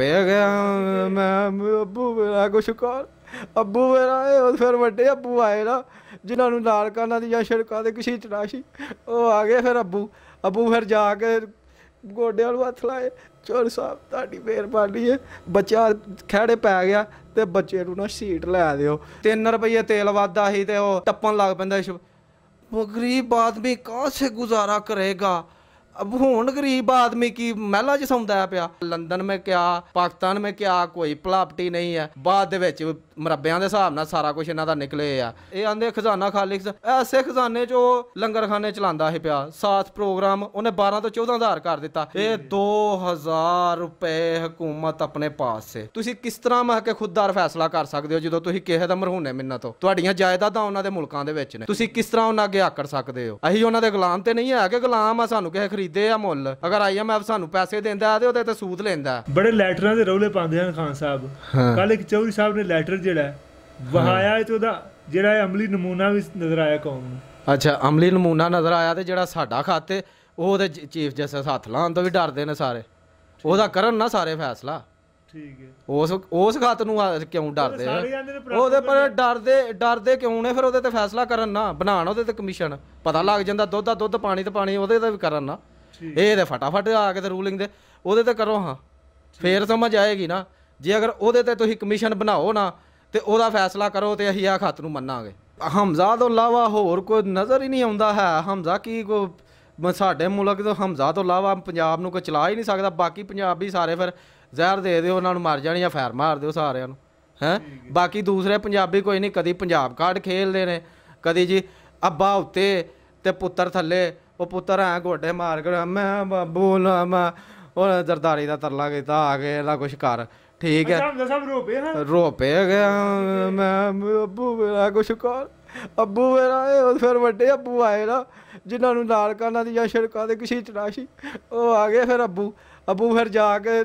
ਪੈ ਗਿਆ ਮੈਂ ਅੱਬੂ ਮੇਰਾ ਕੁਛ ਕਰ ਅੱਬੂ ਮੇਰਾ ਇਹ ਫਿਰ ਵੱਡੇ ਅੱਬੂ ਆਏ ਨਾ ਜਿਨ੍ਹਾਂ ਨੂੰ ਲਾਲ ਕਾਨਾਂ ਦੀਆਂ ਸ਼ਿਰਕਾਂ ਦੇ ਕਿਸੇ ਚੜਾਸ਼ੀ ਉਹ ਆ ਗਏ ਫਿਰ ਅੱਬੂ ਅੱਬੂ ਫਿਰ ਜਾ ਕੇ ਗੋਡਿਆਂ ਨੂੰ ਹੱਥ ਲਾਏ ਚੋਰ ਸਾਹਿਬ ਤੁਹਾਡੀ ਮਿਹਰਬਾਨੀ ਹੈ ਬੱਚਾ ਖੜੇ ਪੈ ਗਿਆ ਤੇ ਬੱਚੇ ਨੂੰ ਨਾ ਸੀਟ ਲੈ ਦਿਓ 3 ਰੁਪਏ ਤੇਲ ਵਾਦਾ ਸੀ ਤੇ ਉਹ ਟੱਪਣ ਲੱਗ ਪੈਂਦਾ ਉਹ ਗਰੀਬ ਆਦਮੀ ਸੇ ਗੁਜ਼ਾਰਾ ਕਰੇਗਾ ਗਰੀਬ ਆਦਮੀ ਕੀ ਮਹਿਲਾ ਚ ਸੌਂਦਾ ਪਿਆ ਲੰਡਨ पाया लंदन ਪਾਕਿਸਤਾਨ क्या पाकिस्तान ਕੋਈ क्या ਨਹੀਂ ਹੈ ਬਾਅਦ ਦੇ ਵਿੱਚ ਮਰਬਿਆਂ ਦੇ ਹਿਸਾਬ ਨਾਲ ਸਾਰਾ ਕੁਝ ਇਹਨਾਂ ਦਾ ਨਿਕਲੇ ਆ ਇਹ ਆਂਦੇ ਖਜ਼ਾਨਾ ਖਾਲਿਕ ਐਸੇ ਖਜ਼ਾਨੇ ਉਹ ਲੰਗਰਖਾਨੇ ਚਲਾਉਂਦਾ ਹੈ ਪਿਆ ਸਾਥ ਪ੍ਰੋਗਰਾਮ ਉਹਨੇ 12 ਤੋਂ 14 ਹਜ਼ਾਰ ਕਰ ਦਿੱਤਾ ਇਹ 2000 ਰੁਪਏ ਹਕੂਮਤ ਆਪਣੇ ਪਾਸ ਸੇ ਤੁਸੀਂ ਕਿਸ ਤਰ੍ਹਾਂ ਮਹ ਕੇ ਖੁੱਦਦਾਰ ਫੈਸਲਾ ਕਰ ਸਕਦੇ ਹੋ ਜਦੋਂ ਤੁਸੀਂ ਕਿਸੇ ਦਾ ਮਰਹੂਨੇ ਮਿੰਨਾ ਤੋਂ ਤੁਹਾਡੀਆਂ ਜਾਇਦਾਦਾਂ ਉਹਨਾਂ ਦੇ ਮੁਲਕਾਂ ਦੇ ਵਿੱਚ ਨੇ ਤੁਸੀਂ ਕਿਸ ਤਰ੍ਹਾਂ ਉਹਨਾਂ ਅੱਗੇ ਆਕੜ ਸਕਦੇ ਹੋ ਅਸੀਂ ਉਹਨਾਂ ਦੇ ਗੁਲਾਮ ਤੇ ਨਹੀਂ ਹੈ ਕਿ ਗੁਲਾਮ ਆ ਸਾਨੂੰ ਕਿਸੇ ਖਰੀਦ ਖਰੀਦੇ ਆ ਮੁੱਲ ਅਗਰ ਆਈਐਮਐਫ ਸਾਨੂੰ ਪੈਸੇ ਦਿੰਦਾ ਤੇ ਉਹਦੇ ਤੇ ਸੂਦ ਲੈਂਦਾ ਬੜੇ ਲੈਟਰਾਂ ਦੇ ਰੌਲੇ ਪਾਉਂਦੇ ਹਨ ਖਾਨ ਸਾਹਿਬ ਕੱਲ ਇੱਕ ਚੌਧਰੀ ਸਾਹਿਬ ਨੇ ਲੈਟਰ ਜਿਹੜਾ ਵਹਾਇਆ ਤੇ ਉਹਦਾ ਜਿਹੜਾ ਇਹ ਅਮਲੀ ਨਮੂਨਾ ਵੀ ਨਜ਼ਰ ਆਇਆ ਕੌਮ ਨੂੰ ਅੱਛਾ ਅਮਲੀ ਨਮੂਨਾ ਨਜ਼ਰ ਆਇਆ ਤੇ ਜਿਹੜਾ ਸਾਡਾ ਖਾਤੇ ਉਹਦੇ ਚੀਫ ਜਸਟਿਸ ਹੱਥ ਲਾਉਣ ਤੋਂ ਵੀ ਡਰਦੇ ਨੇ ਸਾਰੇ ਉਹਦਾ ਕਰਨ ਨਾ ਸਾਰੇ ਫੈਸਲਾ ਠੀਕ ਹੈ ਉਸ ਉਸ ਖਾਤ ਨੂੰ ਕਿਉਂ ਡਰਦੇ ਆ ਉਹਦੇ ਪਰ ਡਰਦੇ ਡਰਦੇ ਕਿਉਂ ਨੇ ਫਿਰ ਉਹਦੇ ਤੇ ਫੈਸਲਾ ਕਰਨ ਨਾ ਬਣਾਉਣ ਉਹਦੇ ਤੇ ਕਮਿਸ਼ਨ ਪਤਾ ਲੱਗ ਜਾਂਦਾ ਦੁੱਧ ਦਾ ਦੁੱਧ ਪਾਣੀ ਤੇ ਪਾਣੀ ਉਹਦੇ ਦਾ ਵੀ ਕਰਨ ਨਾ ਇਹ ਤੇ ਫਟਾਫਟ ਆ ਕੇ ਤੇ ਰੂਲਿੰਗ ਦੇ ਉਹਦੇ ਤੇ ਕਰੋ ਹਾਂ ਫੇਰ ਸਮਝ ਆਏਗੀ ਨਾ ਜੇ ਅਗਰ ਉਹਦੇ ਤੇ ਤੁਸੀਂ ਕਮਿਸ਼ਨ ਬਣਾਓ ਨਾ ਤੇ ਉਹਦਾ ਫੈਸਲਾ ਕਰੋ ਤੇ ਅਸੀਂ ਆ ਖਤ ਨੂੰ ਮੰਨਾਂਗੇ ਹਮਜ਼ਾ ਤੋਂ ਇਲਾਵਾ ਹੋਰ ਕੋਈ ਨਜ਼ਰ ਹੀ ਨਹੀਂ ਆਉਂਦਾ ਹੈ ਹਮਜ਼ਾ ਕੀ ਕੋ ਸਾਡੇ ਮੁਲਕ ਤੋਂ ਹਮਜ਼ਾ ਤੋਂ ਇਲਾਵਾ ਪੰਜਾਬ ਨੂੰ ਕੋ ਚਲਾ ਹੀ ਨਹੀਂ ਸਕਦਾ ਬਾਕੀ ਪੰਜਾਬੀ ਸਾਰੇ ਫਿਰ ਜ਼ਹਿਰ ਦੇ ਦਿਓ ਉਹਨਾਂ ਨੂੰ ਮਰ ਜਾਣ ਜਾਂ ਫੈਰ ਮਾਰ ਦਿਓ ਸਾਰਿਆਂ ਨੂੰ ਹੈ ਬਾਕੀ ਦੂਸਰੇ ਪੰਜਾਬੀ ਕੋਈ ਨਹੀਂ ਕਦੀ ਪੰਜਾਬ ਕਾਰਡ ਖੇਲਦੇ ਨੇ ਕਦੀ ਜੀ ਅੱਬਾ ਉੱਤੇ ਤੇ ਪੁੱਤਰ ਥੱਲੇ ਉਹ ਪੁੱਤਰਾ ਗੋਡੇ ਮਾਰ ਕੇ ਮੈਂ ਬਾਬੂ ਨਾ ਮੈਂ ਉਹ ਜ਼ਰਦਾਰੀ ਦਾ ਤਰਲਾ ਕੀਤਾ ਆ ਕੇ ਇਹਦਾ ਕੁਛ ਕਰ ਠੀਕ ਹੈ ਰੋਪੇ ਗਿਆ ਮੈਂ ਬੱਬੂ ਮੇਰਾ ਕੁਛ ਕਰ ਅੱਬੂ ਮੇਰਾ ਇਹ ਫਿਰ ਵੱਡੇ ਅੱਬੂ ਆਏ ਨਾ ਜਿਨ੍ਹਾਂ ਨੂੰ ਨਾਲ ਕਰਨਾ ਦੀ ਜਾਂ ਸ਼ਿਰਕਾ ਦੇ ਕਿਸੇ ਚੜਾਸ਼ੀ ਉਹ ਆ ਗਏ ਫਿਰ ਅੱਬੂ ਅੱਬੂ ਫਿਰ ਜਾ ਕੇ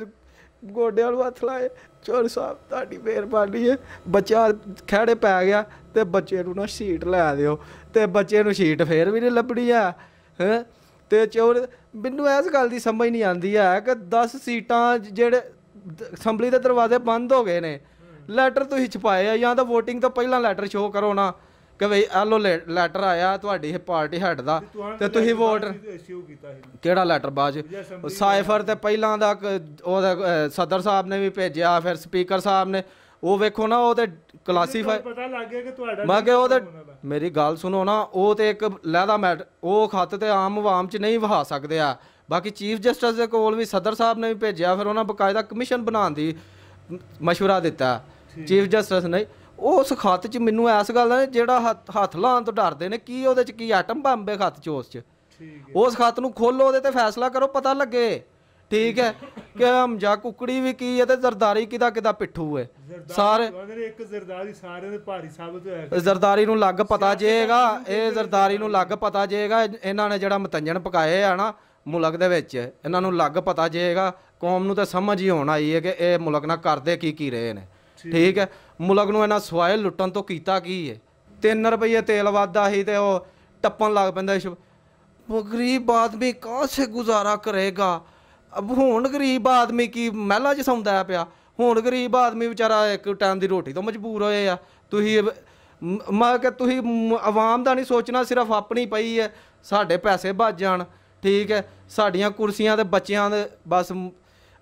ਗੋਡਿਆਂ ਨੂੰ ਹੱਥ ਲਾਏ ਚੋਰ ਸਾਹਿਬ ਤੁਹਾਡੀ ਮਿਹਰਬਾਨੀ ਹੈ ਬੱਚਾ ਖੜੇ ਪੈ ਗਿਆ ਤੇ ਬੱਚੇ ਨੂੰ ਨਾ ਸ਼ੀਟ ਲੈ ਦਿਓ ਤੇ ਬੱਚੇ ਨੂੰ ਸ਼ੀਟ ਫੇਰ ਵੀ ਨਹੀਂ ਲੱਭਣੀ ਆ ਹੈ ਤੇ ਚੋਰ ਮੈਨੂੰ ਐਸ ਗੱਲ ਦੀ ਸਮਝ ਨਹੀਂ ਆਉਂਦੀ ਹੈ ਕਿ 10 ਸੀਟਾਂ ਜਿਹੜੇ ਅਸੈਂਬਲੀ ਦੇ ਦਰਵਾਜ਼ੇ ਬੰਦ ਹੋ ਗਏ ਨੇ ਲੈਟਰ ਤੁਸੀਂ ਛਪਾਏ ਆ ਜਾਂ ਤਾਂ VOTING ਤੋਂ ਪਹਿਲਾਂ ਲੈਟਰ ਸ਼ੋਅ ਕਰੋ ਨਾ ਕਿ ਭਈ ਆਲੋ ਲੋ ਲੈਟਰ ਆਇਆ ਤੁਹਾਡੀ ਇਹ ਪਾਰਟੀ ਹਟ ਦਾ ਤੇ ਤੁਸੀਂ ਵੋਟ ਕਿਹੜਾ ਲੈਟਰ ਬਾਜ ਸਾਈਫਰ ਤੇ ਪਹਿਲਾਂ ਦਾ ਉਹ ਸਦਰ ਸਾਹਿਬ ਨੇ ਵੀ ਭੇਜਿਆ ਫਿਰ ਸਪੀਕਰ ਸਾਹਿਬ ਨੇ ਉਹ ਵੇਖੋ ਨਾ ਉਹ ਤੇ ਕਲਾਸੀਫਾਈ ਪਤਾ ਲੱਗ ਗਿਆ ਕਿ ਤੁਹਾਡਾ ਮੈਂ ਕਿਹਾ ਉਹ ਤੇ ਮੇਰੀ ਗੱਲ ਸੁਣੋ ਨਾ ਉਹ ਤੇ ਇੱਕ ਲਹਿਦਾ ਮੈਟ ਉਹ ਖੱਤ ਤੇ ਆਮ ਆਵਾਮ ਚ ਨਹੀਂ ਵਹਾ ਸਕਦੇ ਆ ਬਾਕੀ ਚੀਫ ਜਸਟਿਸ ਦੇ ਕੋਲ ਵੀ ਸਦਰ ਸਾਹਿਬ ਨੇ ਵੀ ਭੇਜਿਆ ਫਿਰ ਉਹਨਾਂ ਬਕਾਇਦਾ ਕਮਿਸ਼ਨ ਬਣਾਉਣ ਦੀ مشورہ ਦਿੱਤਾ ਚੀਫ ਜਸਟਿਸ ਨੇ ਉਸ ਖੱਤ 'ਚ ਮੈਨੂੰ ਐਸ ਗੱਲ ਦਾ ਜਿਹੜਾ ਹੱਥ ਲਾਣ ਤੋਂ ਡਰਦੇ ਨੇ ਕੀ ਉਹਦੇ 'ਚ ਕੀ ਆਟਮ ਬੰਬੇ ਖੱਤ 'ਚ ਉਸ 'ਚ ਠੀਕ ਉਸ ਖੱਤ ਨੂੰ ਖੋਲੋ ਉਹਦੇ ਤੇ ਫੈਸਲਾ ਕਰੋ ਪਤਾ ਲੱਗੇ ਠੀਕ ਹੈ ਕਿ ਹਮਜਾ ਕੁਕੜੀ ਵੀ ਕੀ ਹੈ ਤੇ ਜ਼ਰਦਾਰੀ ਕਿਦਾ ਕਿਦਾ ਪਿੱਠੂ ਹੈ ਸਾਰੇ ਇੱਕ ਜ਼ਰਦਾਰੀ ਸਾਰਿਆਂ ਦੇ ਭਾਰੀ ਸਾਬਤ ਹੋਇਆ ਜ਼ਰਦਾਰੀ ਨੂੰ ਲੱਗ ਪਤਾ ਜੇਗਾ ਇਹ ਜ਼ਰਦਾਰੀ ਨੂੰ ਲੱਗ ਪਤਾ ਜੇਗਾ ਇਹਨਾਂ ਨੇ ਜਿਹੜਾ ਮਤੰਜਣ ਪਕਾਏ ਆ ਨਾ ਮੁਲਕ ਦੇ ਵਿੱਚ ਇਹਨਾਂ ਨੂੰ ਲੱਗ ਪਤਾ ਜੇਗਾ ਕੌਮ ਨੂੰ ਤਾਂ ਸਮਝ ਹੀ ਹੋਣ ਆਈ ਹੈ ਕਿ ਇਹ ਮੁਲਕ ਨਾਲ ਕਰਦੇ ਕੀ ਕੀ ਰਹੇ ਨੇ ਠੀਕ ਹੈ ਮੁਲਕ ਨੂੰ ਇਹਨਾਂ ਸਵਾਇਲ ਲੁੱਟਣ ਤੋਂ ਕੀਤਾ ਕੀ ਹੈ 3 ਰੁਪਏ ਤੇਲ ਵਾਦਾ ਹੀ ਤੇ ਉਹ ਟੱਪਣ ਲੱਗ ਪੈਂਦਾ ਗਰੀਬ ਆਦਮੀ ਕਾਹ ਸੇ ਗੁਜ਼ਾਰਾ ਕਰੇਗਾ ਹੁਣ ਗਰੀਬ ਆਦਮੀ ਕੀ ਮਹਿਲਾ 'ਚ ਸੌਂਦਾ ਪਿਆ ਹੁਣ ਗਰੀਬ ਆਦਮੀ ਵਿਚਾਰਾ ਇੱਕ ਟਾਈਮ ਦੀ ਰੋਟੀ ਤੋਂ ਮਜਬੂਰ ਹੋਏ ਆ ਤੁਸੀਂ ਮੈਂ ਕਿ ਤੁਸੀਂ ਆਵਾਮ ਦਾ ਨਹੀਂ ਸੋਚਣਾ ਸਿਰਫ ਆਪਣੀ ਪਈ ਹੈ ਸਾਡੇ ਪੈਸੇ ਭੱਜ ਜਾਣ ਠੀਕ ਹੈ ਸਾਡੀਆਂ ਕੁਰਸੀਆਂ ਤੇ ਬੱਚਿਆਂ ਦੇ ਬਸ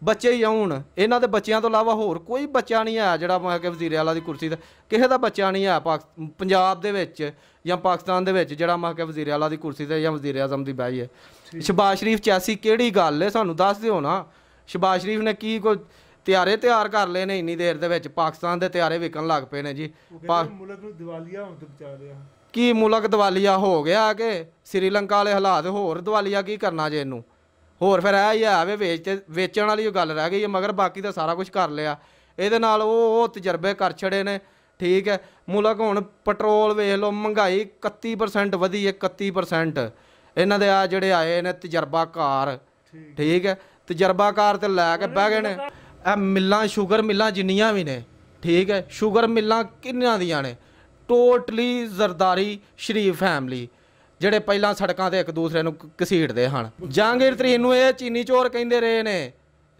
ਬੱਚੇ ਹੀ ਆਉਣ ਇਹਨਾਂ ਦੇ ਬੱਚਿਆਂ ਤੋਂ ਇਲਾਵਾ ਹੋਰ ਕੋਈ ਬੱਚਾ ਨਹੀਂ ਆ ਜਿਹੜਾ ਮੈਂ ਕਿ ਵਜ਼ੀਰ ਆਲਾ ਦੀ ਕੁਰਸੀ ਤੇ ਕਿਸੇ ਦਾ ਬੱਚਾ ਨਹੀਂ ਆ ਪੰਜਾਬ ਦੇ ਵਿੱਚ ਜਾਂ ਪਾਕਿਸਤਾਨ ਦੇ ਵਿੱਚ ਜਿਹੜਾ ਮੈਂ ਕਿ ਵਜ਼ੀਰ ਆਲਾ ਦੀ ਕੁਰਸੀ ਤੇ ਜਾਂ ਵਜ਼ੀਰ ਆਜ਼ਮ ਦੀ ਬਾਈ ਹੈ ਸ਼ਬਾਸ਼ ਸ਼ਰੀਫ ਚਾਸੀ ਕਿਹੜੀ ਗੱਲ ਹੈ ਸਾਨੂੰ ਦੱਸ ਦਿਓ ਨਾ ਸ਼ਬਾਸ਼ ਸ਼ਰੀਫ ਨੇ ਕੀ ਕੋ ਤਿਆਰੇ ਤਿਆਰ ਕਰ ਲਏ ਨੇ ਇੰਨੀ ਦੇਰ ਦੇ ਵਿੱਚ ਪਾਕਿਸਤਾਨ ਦੇ ਤਿਆਰੇ ਵਿਕਣ ਲੱਗ ਪਏ ਨੇ ਜੀ ਮੁਲਕ ਨੂੰ ਦਿਵਾਲੀਆ ਹੋਣ ਤੋਂ ਬਚਾ ਲਿਆ ਕੀ ਮੁਲਕ ਦਿਵਾਲੀਆ ਹੋ ਗਿਆ ਕਿ ਸ੍ਰੀਲੰਕਾ ਵਾਲੇ ਹਾਲਾਤ ਹੋਰ ਦਿਵਾਲੀਆ ਕੀ ਕਰਨਾ ਜੇ ਇਹਨੂੰ ਹੋਰ ਫਿਰ ਆ ਹੀ ਆਵੇ ਵੇਚ ਤੇ ਵੇਚਣ ਵਾਲੀ ਉਹ ਗੱਲ ਰਹਿ ਗਈ ਹੈ ਮਗਰ ਬਾਕੀ ਤਾਂ ਸਾਰਾ ਕੁਝ ਕਰ ਲਿਆ ਇਹਦੇ ਨਾਲ ਉਹ ਉਹ ਤਜਰਬੇ ਕਰ ਛੜੇ ਨੇ ਠੀਕ ਹੈ ਮੁਲਕ ਹੁਣ ਪੈਟਰੋਲ ਵੇਖ ਲਓ ਮਹਿੰਗਾਈ 31% ਵਧੀ ਹੈ 31% ਇਹਨਾਂ ਦੇ ਆ ਜਿਹੜੇ ਆਏ ਨੇ ਤਜਰਬਾਕਾਰ ਠੀਕ ਹੈ ਤਜਰਬਾਕਾਰ ਤੇ ਲੈ ਕੇ ਬਹਿ ਗਏ ਨੇ ਇਹ ਮਿੱਲਾਂ 슈ਗਰ ਮਿੱਲਾਂ ਜਿੰਨੀਆਂ ਵੀ ਨੇ ਠੀਕ ਹੈ 슈ਗਰ ਮਿੱਲਾਂ ਕਿੰਨੀਆਂ ਦੀਆਂ ਨੇ ਟੋਟਲੀ ਜ਼ਰਦਾਰੀ ਸ਼ਰੀਫ ਫੈਮਿਲੀ ਜਿਹੜੇ ਪਹਿਲਾਂ ਸੜਕਾਂ ਤੇ ਇੱਕ ਦੂਸਰੇ ਨੂੰ ਘਸੀੜਦੇ ਹਨ ਜਹਾਂਗੀਰ ਤਰੀਨ ਨੂੰ ਇਹ ਚੀਨੀ ਚੋਰ ਕਹਿੰਦੇ ਰਹੇ ਨੇ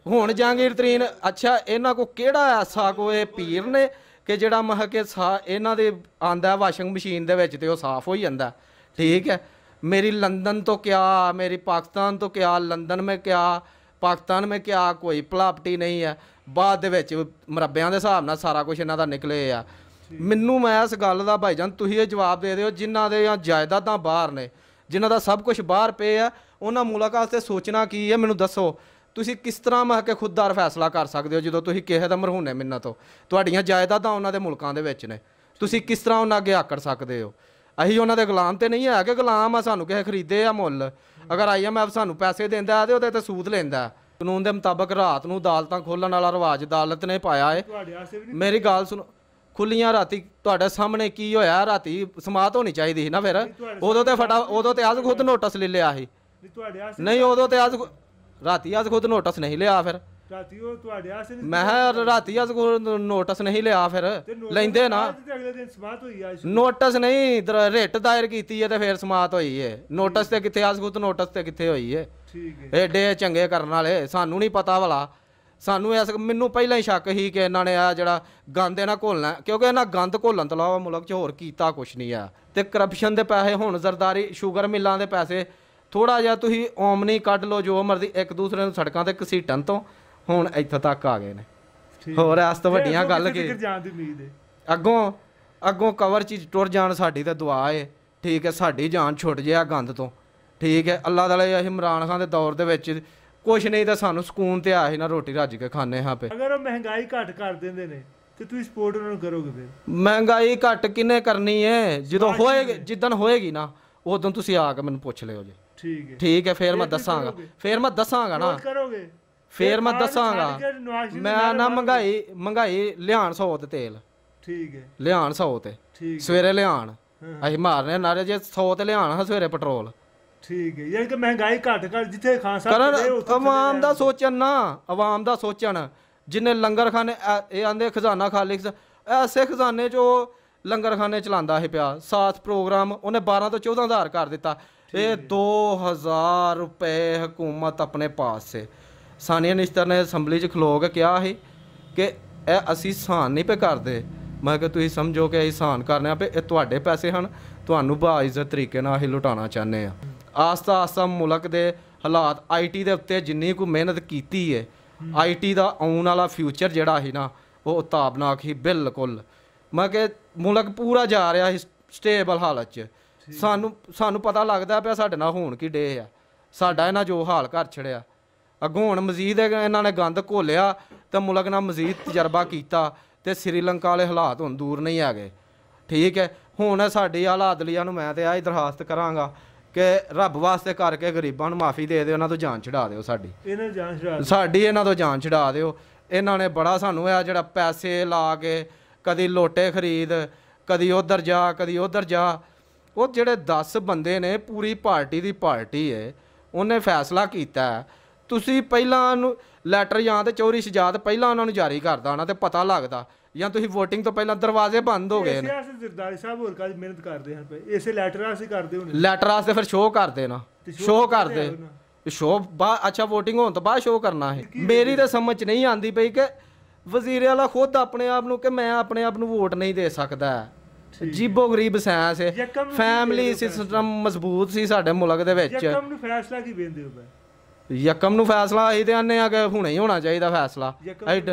ਹੁਣ ਜਹਾਂਗੀਰ ਤਰੀਨ ਅੱਛਾ ਇਹਨਾਂ ਕੋ ਕਿਹੜਾ ਐਸਾ ਕੋਈ ਪੀਰ ਨੇ ਕਿ ਜਿਹੜਾ ਮਹ ਕੇ ਸਾ ਇਹਨਾਂ ਦੇ ਆਂਦਾ ਵਾਸ਼ਿੰਗ ਮਸ਼ੀਨ ਦੇ ਵਿੱਚ ਤੇ ਉਹ ਸਾਫ਼ ਹੋ ਜਾਂਦਾ ਠੀਕ ਹੈ ਮੇਰੀ ਲੰਡਨ ਤੋਂ ਕਿਆ ਮੇਰੀ ਪਾਕਿਸਤਾਨ ਤੋਂ ਕਿਆ ਲੰਡਨ ਮੇ ਕਿਆ ਪਾਕਿਸਤਾਨ ਮੇ ਕਿਆ ਕੋਈ ਪਲਾਪਟੀ ਨਹੀਂ ਹੈ ਬਾਅਦ ਦੇ ਵਿੱਚ ਮਰੱਬਿਆਂ ਦੇ ਹਿਸਾਬ ਨਾਲ ਸਾਰਾ ਕੁਝ ਇਹਨਾਂ ਦਾ ਨਿਕਲੇ ਆ ਮੈਨੂੰ ਮੈਂ ਇਸ ਗੱਲ ਦਾ ਭਾਈਜਾਨ ਤੁਸੀਂ ਇਹ ਜਵਾਬ ਦੇ ਦਿਓ ਜਿਨ੍ਹਾਂ ਦੇ ਜਾਂ ਜਾਇਦਾਦਾਂ ਬਾਹਰ ਨੇ ਜਿਨ੍ਹਾਂ ਦਾ ਸਭ ਕੁਝ ਬਾਹਰ ਪਏ ਆ ਉਹਨਾਂ ਮੁਲਾਕਾਤ ਤੇ ਸੋਚਣਾ ਕੀ ਹੈ ਮੈਨੂੰ ਦੱਸੋ ਤੁਸੀਂ ਕਿਸ ਤਰ੍ਹਾਂ ਮਹ ਕੇ ਖੁਦਦਾਰ ਫੈਸਲਾ ਕਰ ਸਕਦੇ ਹੋ ਜਦੋਂ ਤੁਸੀਂ ਕਿਸੇ ਦਾ ਮਰਹੂਨ ਹੈ ਮਿੰਨਾ ਤੋਂ ਤੁਹਾਡੀਆਂ ਜਾਇਦਾਦਾਂ ਉਹਨਾਂ ਦੇ ਮੁਲਕਾਂ ਦੇ ਵਿੱਚ ਨੇ ਤੁਸੀਂ ਕਿਸ ਤਰ੍ਹਾਂ ਉਹਨਾਂ ਅੱਗੇ ਆਕੜ ਸਕਦੇ ਹੋ ਅਸੀਂ ਉਹਨਾਂ ਦੇ ਗੁਲਾਮ ਤੇ ਨਹੀਂ ਹੈ ਕਿ ਗੁਲਾਮ ਆ ਸਾਨੂੰ ਕਿਸੇ ਖਰੀਦੇ ਆ ਮੁੱਲ ਅਗਰ ਆਈਐਮਐਫ ਸਾਨੂੰ ਪੈਸੇ ਦਿੰਦਾ ਆ ਤੇ ਉਹਦੇ ਤੇ ਸੂਦ ਲੈਂਦਾ ਕਾਨੂੰਨ ਦੇ ਮੁਤਾਬਕ ਰਾਤ ਨੂੰ ਅਦਾਲਤਾਂ ਖੋਲਣ ਵਾਲਾ ਰਿਵਾਜ ਅਦਾਲਤ ਨੇ ਪਾਇਆ ਏ ਮੇਰੀ ਗੱਲ ਸੁਣੋ ਖੁੱਲੀਆਂ ਰਾਤੀ ਤੁਹਾਡੇ ਸਾਹਮਣੇ ਕੀ ਹੋਇਆ ਰਾਤੀ ਸਮਾਤ ਹੋਣੀ ਚਾਹੀਦੀ ਸੀ ਨਾ ਫਿਰ ਉਦੋਂ ਤੇ ਫਟਾ ਉਦੋਂ ਤੇ ਆਜ ਖੁਦ ਨੋਟਿਸ ਲੈ ਲਿਆ ਸੀ ਨਹੀਂ ਉਦੋਂ ਤੇ ਆਜ ਰਾਤੀ ਆਜ ਖੁਦ ਨੋਟਿਸ ਨਹੀਂ ਲਿਆ ਫਿਰ ਰਾਤੀ ਉਹ ਤੁਹਾਡੇ ਨਹੀਂ ਮੈਂ ਹਾਂ ਰਾਤੀ ਅੱਜ ਕੋ ਨੋਟਿਸ ਨਹੀਂ ਲਿਆ ਫਿਰ ਲੈਂਦੇ ਨਾ ਅਗਲੇ ਦਿਨ ਸਮਾਤ ਹੋਈ ਆ ਨੋਟਿਸ ਨਹੀਂ ਰੇਟ ਦਾਇਰ ਕੀਤੀ ਹੈ ਤੇ ਫਿਰ ਸਮਾਤ ਹੋਈ ਹੈ ਨੋਟਿਸ ਤੇ ਕਿੱਥੇ ਅੱਜ ਖੁਦ ਨੋਟਿਸ ਤੇ ਕਿੱਥੇ ਹੋਈ ਹੈ ਠੀਕ ਹੈ ਐਡੇ ਚੰਗੇ ਕਰਨ ਵਾਲੇ ਸਾਨੂੰ ਨਹੀਂ ਪਤਾ ਵਾਲਾ ਸਾਨੂੰ ਐਸ ਮੈਨੂੰ ਪਹਿਲਾਂ ਹੀ ਸ਼ੱਕ ਸੀ ਕਿ ਇਹਨਾਂ ਨੇ ਆ ਜਿਹੜਾ ਗੰਦ ਇਹਨਾਂ ਘੋਲਣਾ ਕਿਉਂਕਿ ਇਹਨਾਂ ਗੰਦ ਘੋਲਣ ਤੋਂ ਇਲਾਵਾ ਮੁਲਕ 'ਚ ਹੋਰ ਕੀਤਾ ਕੁਛ ਨਹੀਂ ਆ ਤੇ ਕਰਪਸ਼ਨ ਦੇ ਪੈਸੇ ਹੁਣ ਜ਼ਰਦਾਰੀ ਸ਼ੂਗਰ ਮਿੱਲਾਂ ਦੇ ਪੈਸੇ ਥੋੜਾ ਜਿਹਾ ਤੁਸੀਂ ਓਮਨੀ ਕੱਢ ਲਓ ਜੋ ਮਰਦੀ ਇੱਕ ਦੂਸਰੇ ਨੂੰ ਸੜਕਾਂ ਤੇ ਘਸੀਟਣ ਤੋਂ ਹੁਣ ਇੱਥੇ ਤੱਕ ਆ ਗਏ ਨੇ ਹੋਰ ਐਸ ਤੋਂ ਵੱਡੀਆਂ ਗੱਲ ਕੀ ਅੱਗੋਂ ਅੱਗੋਂ ਕਵਰ ਚ ਟੁਰ ਜਾਣ ਸਾਡੀ ਤੇ ਦੁਆ ਏ ਠੀਕ ਹੈ ਸਾਡੀ ਜਾਨ ਛੁੱਟ ਜਾਏ ਗੰਦ ਤੋਂ ਠੀਕ ਹੈ ਅੱਲਾਹ ਤਾਲਾ ਇਮਰਾਨ ਖਾਨ ਦੇ ਦੌਰ ਦੇ ਵਿੱਚ ਕੁਛ ਨਹੀਂ ਤਾਂ ਸਾਨੂੰ ਸਕੂਨ ਤੇ ਆ ਨਾ ਰੋਟੀ ਰੱਜ ਕੇ ਖਾਣੇ ਹਾਂ ਪੇ ਅਗਰ ਉਹ ਮਹਿੰਗਾਈ ਘਟ ਕਰ ਦਿੰਦੇ ਨੇ ਤੇ ਤੁਸੀਂ ਸਪੋਰਟ ਉਹਨਾਂ ਨੂੰ ਕਰੋਗੇ ਫਿਰ ਮਹਿੰਗਾਈ ਘਟ ਕਿਨੇ ਕਰਨੀ ਹੈ ਜਦੋਂ ਹੋਏਗੀ ਜਿੱਦਨ ਹੋਏਗੀ ਨਾ ਉਦੋਂ ਤੁਸੀਂ ਆ ਕੇ ਮੈਨੂੰ ਪੁੱਛ ਲਿਓ ਜੀ ਠੀਕ ਹੈ ਠੀਕ ਹੈ ਫੇਰ ਮੈਂ ਦੱਸਾਂਗਾ ਫੇਰ ਮੈਂ ਦੱਸਾਂਗਾ ਨਾ ਕਰੋਗੇ ਫੇਰ ਮੈਂ ਦੱਸਾਂਗਾ ਮੈਂ ਨਾ ਮਹਿੰਗਾਈ ਮਹਿੰਗਾਈ ਲਿਆਣ ਸੌ ਤੇ ਤੇਲ ਠੀਕ ਹੈ ਲਿਆਣ ਸੌ ਤੇ ਸਵੇਰੇ ਲਿਆਣ ਅਸੀਂ ਮਾਰਨੇ ਨਾਰੇ ਜੇ 100 ਤੇ ਲਿਆਣ ਹਾਂ ਸਵੇਰੇ ਪੈਟਰੋਲ ਠੀਕ ਹੈ ਯਾਨੀ ਕਿ ਮਹਿੰਗਾਈ ਘੱਟ ਕਰ ਜਿੱਥੇ ਖਾਨ ਸਾਹਿਬ ਕਰਨ ਆਵਾਮ ਦਾ ਸੋਚਣ ਨਾ ਆਵਾਮ ਦਾ ਸੋਚਣ ਜਿਨੇ ਲੰਗਰਖਾਨੇ ਇਹ ਆਂਦੇ ਖਜ਼ਾਨਾ ਖਾਲਿਕ ਐਸੇ ਖਜ਼ਾਨੇ ਜੋ ਲੰਗਰਖਾਨੇ ਚਲਾਉਂਦਾ ਹੈ ਪਿਆ ਸਾਥ ਪ੍ਰੋਗਰਾਮ ਉਹਨੇ 12 ਤੋਂ 14 ਹਜ਼ਾਰ ਕਰ ਦਿੱਤਾ ਇਹ 2000 ਰੁਪਏ ਹਕੂਮਤ ਆਪਣੇ ਪਾਸ ਸੇ ਸਾਨੀਆ ਨਿਸ਼ਤਰ ਨੇ ਅਸੈਂਬਲੀ 'ਚ ਖਲੋ ਕੇ ਕਿਹਾ ਸੀ ਕਿ ਇਹ ਅਸੀਂ ਸਾਨ ਨਹੀਂ ਪੇ ਕਰਦੇ ਮੈਂ ਕਿ ਤੁਸੀਂ ਸਮਝੋ ਕਿ ਇਹ ਸਾਨ ਕਰਨੇ ਆ ਪੇ ਇਹ ਤੁਹਾਡੇ ਪੈਸੇ ਹਨ ਤੁਹਾਨੂੰ ਬਾ ਇੱਜ਼ਤ ਤਰੀਕੇ ਨਾਲ ਅਸੀਂ ਲੁਟਾਉਣਾ ਚਾਹੁੰਦੇ ਆ ਆਸਤਾ ਆਸਤਾ ਮੁਲਕ ਦੇ ਹਾਲਾਤ ਆਈਟੀ ਦੇ ਉੱਤੇ ਜਿੰਨੀ ਕੋ ਮਿਹਨਤ ਕੀਤੀ ਹੈ ਆਈਟੀ ਦਾ ਆਉਣ ਵਾਲਾ ਫਿਊਚਰ ਜਿਹੜਾ ਹੈ ਨਾ ਉਹ ਉਤਾਬਨਾਕ ਹੀ ਬਿਲਕੁਲ ਮੈਂ ਕਿ ਮੁਲਕ ਪੂਰਾ ਜਾ ਰਿਹਾ ਹੈ ਸਟੇਬਲ ਹਾਲਤ 'ਚ ਸਾਨੂੰ ਸਾਨੂੰ ਪਤਾ ਲੱਗਦਾ ਪਿਆ ਸਾਡੇ ਨਾਲ ਹੋਣ ਕੀ ਡੇ ਆ ਸਾਡਾ ਇਹਨਾਂ ਜੋ ਹਾਲ ਘਰ ਛੜਿਆ ਅਗੋਂ ਹੁਣ ਮਜ਼ੀਦ ਇਹਨਾਂ ਨੇ ਗੰਦ ਘੋਲਿਆ ਤੇ ਮੁਲਕ ਨਾਲ ਮਜ਼ੀਦ ਤਜਰਬਾ ਕੀਤਾ ਤੇ ਸ੍ਰੀਲੰਕਾ ਵਾਲੇ ਹਾਲਾਤ ਹੁਣ ਦੂਰ ਨਹੀਂ ਆ ਗਏ ਠੀਕ ਹੈ ਹੁਣ ਸਾਡੇ ਹਾਲਾਤ ਲਈ ਨੂੰ ਮੈਂ ਤੇ ਆਹ ਦਰਖਾਸਤ ਕਰਾਂਗਾ ਕਿ ਰੱਬ ਵਾਸਤੇ ਕਰਕੇ ਗਰੀਬਾਂ ਨੂੰ ਮਾਫੀ ਦੇ ਦਿਓ ਉਹਨਾਂ ਤੋਂ ਜਾਨ ਛਡਾ ਦਿਓ ਸਾਡੀ ਇਹਨਾਂ ਨੂੰ ਜਾਨ ਛਡਾ ਸਾਡੀ ਇਹਨਾਂ ਤੋਂ ਜਾਨ ਛਡਾ ਦਿਓ ਇਹਨਾਂ ਨੇ ਬੜਾ ਸਾਨੂੰ ਆ ਜਿਹੜਾ ਪੈਸੇ ਲਾ ਕੇ ਕਦੀ ਲੋਟੇ ਖਰੀਦ ਕਦੀ ਉਧਰ ਜਾ ਕਦੀ ਉਧਰ ਜਾ ਉਹ ਜਿਹੜੇ 10 ਬੰਦੇ ਨੇ ਪੂਰੀ ਪਾਰਟੀ ਦੀ ਪਾਰਟੀ ਹੈ ਉਹਨੇ ਫੈਸਲਾ ਕੀਤਾ ਤੁਸੀਂ ਪਹਿਲਾਂ ਨੂੰ ਲੈਟਰ ਜਾਂ ਤੇ ਚੌਰੀ ਸ਼ਜਾਦ ਪਹਿਲਾਂ ਉਹਨਾਂ ਨੂੰ ਜਾਰੀ ਕਰਦਾ ਉਹਨਾਂ ਤੇ ਪਤਾ ਲੱਗਦਾ ਜਾਂ ਤੁਸੀਂ VOTING ਤੋਂ ਪਹਿਲਾਂ ਦਰਵਾਜ਼ੇ ਬੰਦ ਹੋ ਗਏ ਨੇ ਇਸੇ ਅਸੀਂ ਜ਼ਰਦਾਰੀ ਸਾਹਿਬ ਹੋਰ ਕਾਜ ਮਿਹਨਤ ਕਰਦੇ ਹਨ ਪਏ ਇਸੇ ਲੈਟਰ ਅਸੀਂ ਕਰਦੇ ਹੁਣ ਲੈਟਰ ਆਸੇ ਫਿਰ ਸ਼ੋਅ ਕਰਦੇ ਨਾ ਸ਼ੋਅ ਕਰਦੇ ਸ਼ੋਅ ਬਾ ਅੱਛਾ VOTING ਹੋਣ ਤੋਂ ਬਾਅਦ ਸ਼ੋਅ ਕਰਨਾ ਹੈ ਮੇਰੀ ਤਾਂ ਸਮਝ ਨਹੀਂ ਆਂਦੀ ਪਈ ਕਿ ਵਜ਼ੀਰ ਵਾਲਾ ਖੁਦ ਆਪਣੇ ਆਪ ਨੂੰ ਕਿ ਮੈਂ ਆਪਣੇ ਆਪ ਨੂੰ ਵੋਟ ਨਹੀਂ ਦੇ ਸਕਦਾ ਜੀਬੋ ਗਰੀਬ ਸੈਂਸ ਫੈਮਿਲੀ ਸਿਸਟਮ ਮਜ਼ਬੂਤ ਸੀ ਸਾਡੇ ਮੁਲਕ ਦੇ ਵਿੱਚ ਯਕਮ ਨੂੰ ਫੈਸਲਾ ਕੀ ਵੇਂਦੇ ਹੋ ਬਈ ਯਕਮ ਨੂੰ ਫੈਸਲਾ ਅਸੀਂ ਤੇ ਆਨੇ ਆ ਕਿ ਹੁਣੇ ਹੀ ਹੋਣਾ ਚਾਹੀਦਾ ਫੈਸਲਾ ਐਡ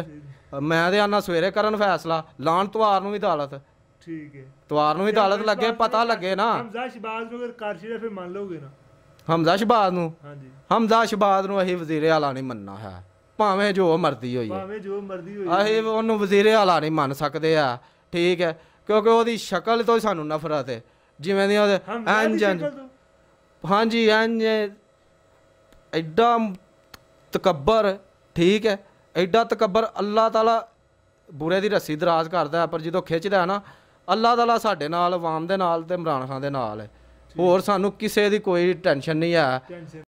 ਮੈਂ ਤੇ ਆਨਾ ਸਵੇਰੇ ਕਰਨ ਫੈਸਲਾ ਲਾਣ ਤਵਾਰ ਨੂੰ ਵੀ ਦਾਲਤ ਠੀਕ ਹੈ ਤਵਾਰ ਨੂੰ ਵੀ ਦਾਲਤ ਲੱਗੇ ਪਤਾ ਲੱਗੇ ਨਾ ਹਮਜ਼ਾ ਸ਼ਬਾਜ਼ ਨੂੰ ਅਗਰ ਕਾਰਸ਼ੀ ਦਾ ਫਿਰ ਮੰਨ ਲਓਗੇ ਨਾ ਹਮਜ਼ਾ ਸ਼ਬਾਜ਼ ਨੂੰ ਹਾਂਜੀ ਹਮਜ਼ਾ ਸ਼ਬਾਜ਼ ਨੂੰ ਅਸੀਂ ਵਜ਼ੀਰੇ ਆਲਾ ਨਹੀਂ ਮੰਨਣਾ ਹੈ ਭਾਵੇਂ ਜੋ ਮਰਦੀ ਹੋਈ ਭਾਵੇਂ ਜੋ ਮਰਦੀ ਹੋਈ ਅਸੀਂ ਉਹਨੂੰ ਵਜ਼ੀਰੇ ਆਲਾ ਨਹੀਂ ਮੰਨ ਸਕਦੇ ਆ ਠੀਕ ਹੈ ਕਿਉਂਕਿ ਉਹਦੀ ਸ਼ਕਲ ਤੋਂ ਸਾਨੂੰ ਨਫ਼ਰਤ ਹੈ ਜਿਵੇਂ ਦੀ ਉਹ ਹਾਂਜੀ ਹਾਂਜੀ ਐਡਾ ਤਕੱਬਰ ਠੀਕ ਹੈ ਐਡਾ ਤਕੱਬਰ ਅੱਲਾਹ ਤਾਲਾ ਬੁਰੇ ਦੀ ਰੱਸੀ ਦਰਾਜ਼ ਕਰਦਾ ਪਰ ਜਦੋਂ ਖਿੱਚਦਾ ਹੈ ਨਾ ਅੱਲਾਹ ਤਾਲਾ ਸਾਡੇ ਨਾਲ ਆਵਾਮ ਦੇ ਨਾਲ ਤੇ ਇਮਰਾਨ ਖਾਨ ਦੇ ਨਾਲ ਹੈ ਹੋਰ ਸਾਨੂੰ ਕਿਸੇ ਦੀ ਕੋਈ ਟੈਨਸ਼ਨ ਨਹੀਂ ਹੈ